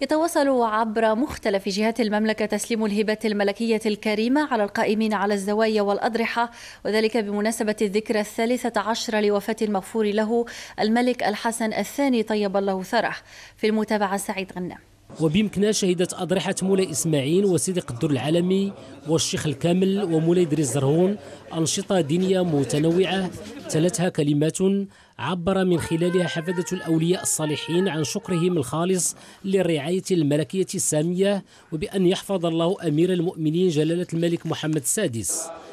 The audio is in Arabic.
يتواصل عبر مختلف جهات المملكة تسليم الهبات الملكية الكريمة على القائمين على الزوايا والأضرحة وذلك بمناسبة الذكرى الثالثة عشر لوفاة المغفور له الملك الحسن الثاني طيب الله ثراه في المتابعة سعيد غنام وبيمكنها شهدت أضرحة مولاي إسماعيل وسيدي الدر العالمي والشيخ الكامل ومولاي دري الزرهون أنشطة دينية متنوعة تلتها كلمات عبر من خلالها حفدة الأولياء الصالحين عن شكرهم الخالص للرعاية الملكية السامية وبأن يحفظ الله أمير المؤمنين جلالة الملك محمد السادس